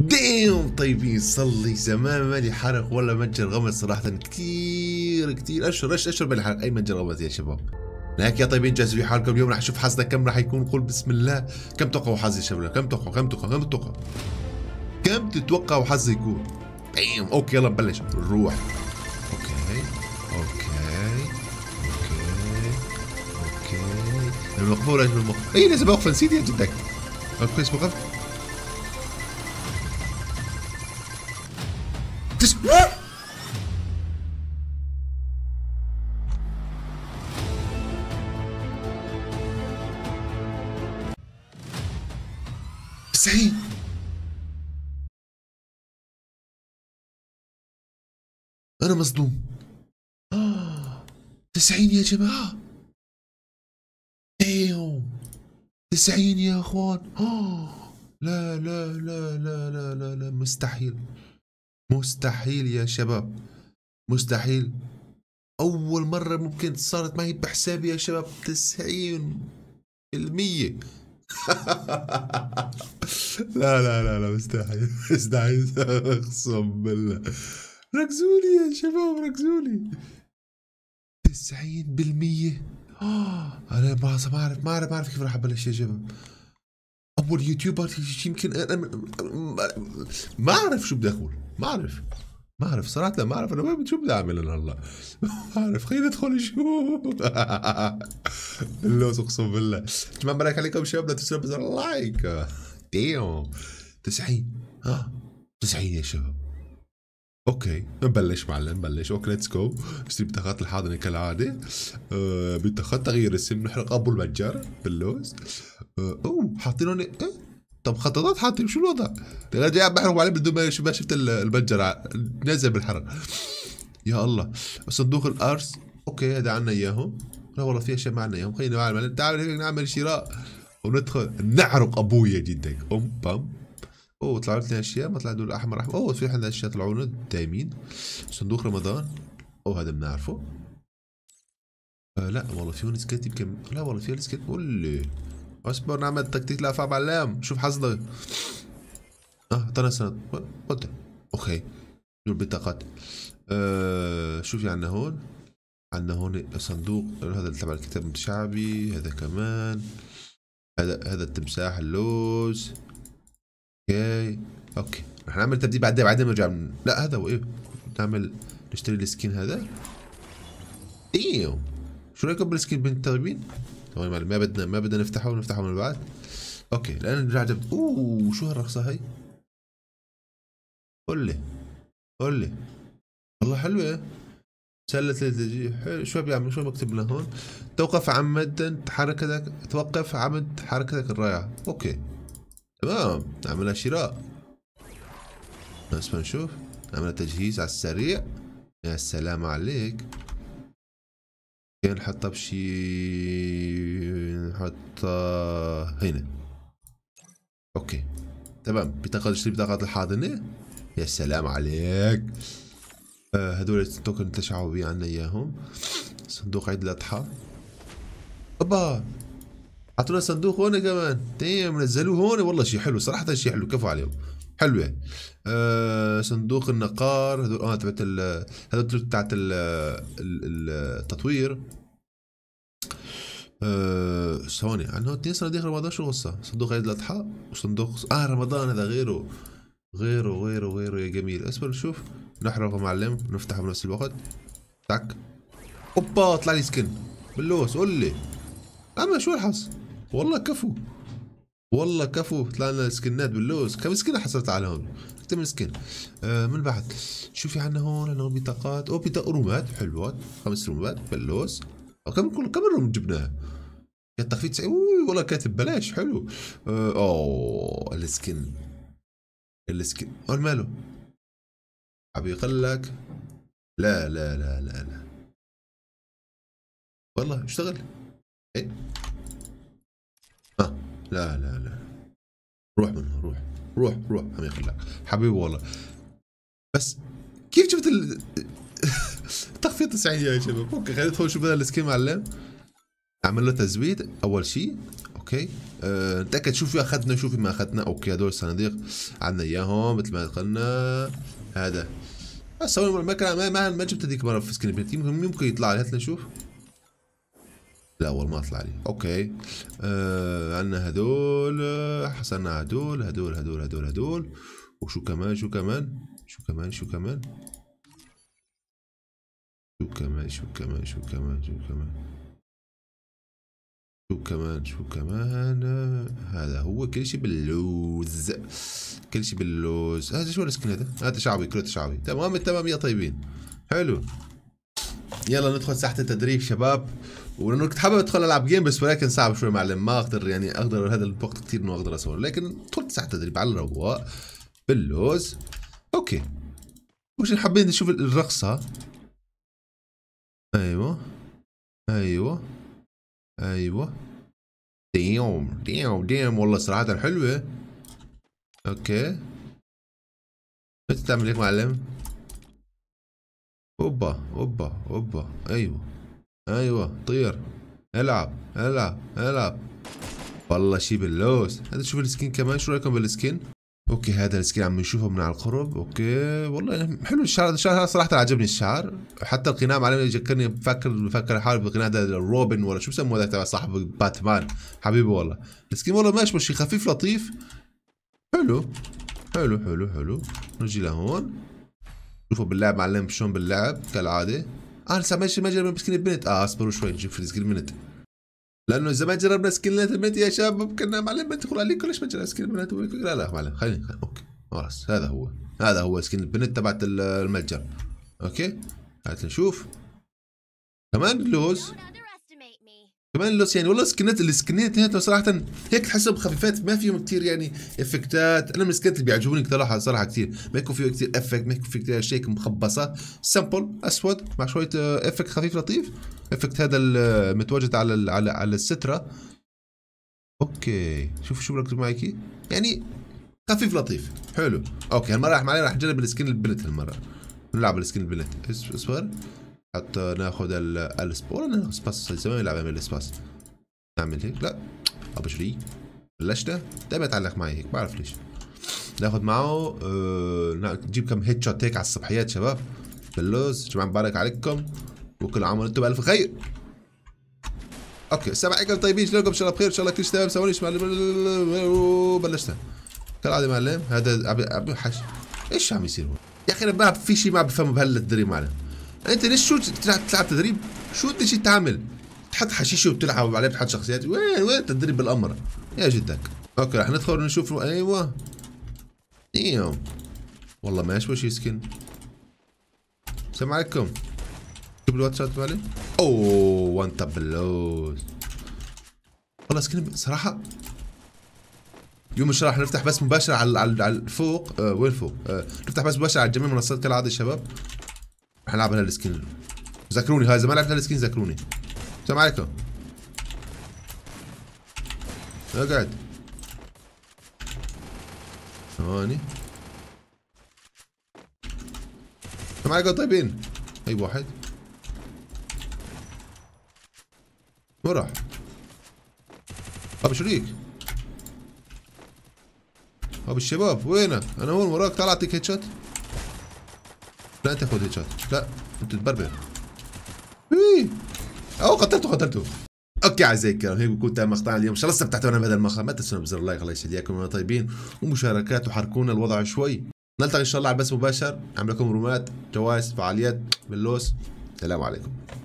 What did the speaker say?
ديم طيبين صلي زمان ماني حرق ولا متجر غمس صراحة كثير كثير اشهر ايش اشهر ماني حرق اي متجر غمس يا شباب هيك يا طيبين جهزوا في حالكم اليوم رح اشوف حظنا كم رح يكون قول بسم الله كم توقعوا حظي يا شباب كم توقعوا كم توقعوا كم توقعوا كم تتوقعوا حظي يكون ديم اوكي يلا نبلش نروح اوكي اوكي اوكي اوكي المقفول اجل المقفول اي لازم اوقف نسيت يا جدك اوكي اسمه وقفت مستحيل أنا مصدوم آه. تسعين يا جماعة ايو تسعين يا اخوان آه. لا لا لا لا لا لا لا مستحيل مستحيل يا شباب مستحيل أول مرة ممكن صارت معي بحسابي يا شباب تسعين المية لا لا لا لا مستحيل مستحيل اقسم بالله ركزوا لي يا شباب ركزوا لي 90% انا ما اعرف ما اعرف ما اعرف كيف راح ابلش يا شباب اول يوتيوبر يمكن أنا ما اعرف شو بدي اقول ما اعرف ما اعرف صراحه ما اعرف انا وين شو بدي اعمل انا هلا ما اعرف خلينا ندخل نشوف اللوز اقسم بالله اتمنى بارك عليكم شباب لا تنسوا بزر لايك ديم 90 ها 90 يا شباب اوكي نبلش معلم نبلش اوكي ليتس جو ستريم بطاقات الحاضنه كالعاده أه بطاقات تغيير اسم نحرق ابو المتجر باللوز أه اوه حاطين هون إيه؟ طب خططات حاطين شو الوضع؟ جاي قاعد بحرم عليه بدون ما شفت المتجر نازل بالحرق يا الله صندوق الارز اوكي هذا عنا اياهم لا والله في اشياء ما عنا اياهم خلينا نعمل تعال نعمل شراء وندخل نعرق ابويا جدا ام بام اوه طلعوا لنا اشياء ما طلعت دول احمر احمر اوه في عندنا اشياء طلعوا لنا دايمين صندوق رمضان اوه هذا بنعرفه آه لا والله في هون سكيت يمكن لا والله في هون سكيت قول اصبر نعمل تكتيك لافع علام شوف حظك اه اعطانا سند قلت اوكي دول بطاقات آه شوف يعني هون عندنا هون صندوق هذا تبع الكتاب الشعبي هذا كمان هذا هذا التمساح اللوز اوكي اوكي رح نعمل تبديل بعدين بعدين نرجع من... لا هذا هو ايه نعمل نشتري السكين هذا ايوه شو رايكم بالسكين بنت طيبين تمام ما بدنا ما بدنا نفتحه ونفتحه من بعد اوكي الان رجعت اوه شو هالرخصه هي قول لي قول لي والله حلوه سلة تجي حلو شو بيعمل شو مكتوب لنا هون توقف عمدا حركتك توقف عمد حركتك الرائعة اوكي تمام عملنا شراء بس بنشوف عملنا تجهيز على السريع يا سلام عليك نحطها بشي نحطها هنا اوكي تمام بطاقة تشتري بطاقة الحاضنة يا سلام عليك آه هدول التوكن تشعوا بي عنا اياهم صندوق عيد الاضحى ابا اعطونا صندوق هون كمان تيم نزلوه هون والله شي حلو صراحة شي حلو كفو عليهم حلوه آه صندوق النقار هذول اه تبعت هذول تبعت التطوير آه هون عندهم اثنين صناديق رمضان شو قصة؟ صندوق عيد الاضحى وصندوق اه رمضان هذا غيره غيره غيره غيره يا جميل اصبر نشوف نحرقه معلم ونفتحه بنفس الوقت تاك اوبا طلع لي سكن باللوس قول لي اما شو الحظ والله كفو والله كفو طلع لنا سكنات باللوز كم سكنه حصلت على هون اكثر من سكن آه من بعد شو في عندنا هون عندنا هون بطاقات او بطاقه رومات حلوات خمس رومات باللوز كم كم روم جبناها كانت تخفيض تسعين والله كانت ببلاش حلو آه اوه السكن السكن وين ماله عم يقول لك لا لا لا لا لا والله اشتغل ايه لا لا لا روح منها روح روح روح عم يخلع حبيبي والله بس كيف جبت ال تخفيض 90 يا شباب اوكي خلينا ندخل نشوف السكيم معلم اعمل له تزويد اول شيء اوكي أه نتاكد شوفي اخذنا شوف ما اخذنا اوكي هذول الصناديق عندنا اياهم مثل ما قلنا هذا بس ما ما جبت هذيك مره في سكين ممكن يطلع لي هات نشوف لا اول ما طلع لي اوكي آه عندنا هذول آه، حصلنا هذول هذول هذول هذول هذول وشو كمان شو كمان شو كمان شو كمان شو كمان شو كمان شو كمان شو كمان شو كمان شو كمان هذا هو كل شيء باللوز كل شيء باللوز هذا شو السكن هذا هذا شعبي كروت شعبي تمام تمام يا طيبين حلو يلا ندخل ساحة التدريب شباب ولانه كنت حابب ادخل العب جيم بس ولكن صعب شوي معلم ما اقدر يعني اقدر هذا الوقت كثير انه اقدر اصور لكن طول ساعه تدريب على الرواق باللوز اوكي وش حابين نشوف الرقصه ايوه ايوه ايوه ديم ديم ديم والله صراحه حلوه اوكي بتعمل هيك معلم اوبا اوبا اوبا ايوه ايوه طير العب العب العب والله شي باللوس هذا شوف السكين كمان شو رايكم بالسكين اوكي هذا السكين عم نشوفه من على القرب اوكي والله حلو الشعر الشعر صراحه عجبني الشعر حتى القناع معلم يذكرني بفكر بفكر حالي بالقناع هذا روبن ولا شو بسموه هذا تبع صاحب باتمان حبيبي والله السكين والله ماشي شيء خفيف لطيف حلو حلو حلو حلو نجي لهون شوفوا باللعب معلم شلون باللعب كالعاده اه لسه ماشي ما جربنا بسكين البنت اه اصبروا شوي نجيب فريز كل منت لانه اذا ما جربنا سكيلات البنت يا شباب ممكن معلم ما تدخل عليك كلش ما جربنا سكيل البنت لا لا معلم خلينا اوكي خلاص هذا هو هذا هو سكين البنت تبعت المتجر اوكي هات نشوف كمان لوز كمان لوس يعني والله سكنات السكنات اثنيناتهم صراحه هيك تحسهم خفيفات ما فيهم كثير يعني افكتات انا من السكنات اللي بيعجبوني صراحه صراحه كثير ما يكون فيه كثير افكت ما يكون فيه كثير شيك مخبصات سمبل اسود مع شويه آه، افكت خفيف لطيف افكت هذا المتواجد آه، على على على الستره اوكي شوف شو بركز معي يعني خفيف لطيف حلو اوكي هالمره راح معي راح نجرب السكن البلت هالمره نلعب السكن البلت اصبر حتى ناخذ الاسبور انا سباس زمان يلعب من الاسباس نعمل هيك لا ابشري بلشنا دائما طيب ده بيتعلق هيك بعرف ليش ناخذ معه آه، نجيب كم هيد شوت هيك على الصبحيات شباب باللوز جماعة مبارك عليكم وكل عام وانتم بالف خير اوكي السلام عليكم طيبين شلونكم ان شاء الله بخير ان شاء الله كل شيء تمام سووني معلم بلشنا كالعاده معلم هذا عم حش ايش عم يصير هون يا اخي انا ما في شيء ما بفهمه بهالدري معلم انت ليش شو تلعب تدريب شو انت شو تعمل تحط حشيشه وتلعب عليه بتحط شخصيات وين وين التدريب بالامر يا جدك اوكي رح ندخل ونشوف ايوه ايوه والله ما يشبه شي سكن السلام عليكم شوف الواتساب مالي اوه وان تاب بلوز والله سكن صراحه يوم ان شاء الله نفتح بس مباشره على على الفوق آه وين فوق آه نفتح بس مباشره على جميع منصات كالعاده يا شباب رح نلعب انا السكين هاي اذا ما لعبت السكين ذكروني السلام عليكم اقعد ثواني السلام عليكم طيبين طيب واحد وين راح؟ ابو شريك ابو الشباب وينك؟ انا هون وراك تعال اعطيك هيد شوت لا تاخذ هيد شوت لا انت تبربر إيه. او قتلته قتلته اوكي اعزائي الكرام هيك بكون تم مقطعنا اليوم ان شاء الله استمتعتونا بهذا المقطع ما تنسونا بزر اللايك الله يسعدكم وانتم طيبين ومشاركات وحركونا الوضع شوي نلتقي ان شاء الله على بث مباشر لكم رومات جوائز فعاليات باللوس سلام عليكم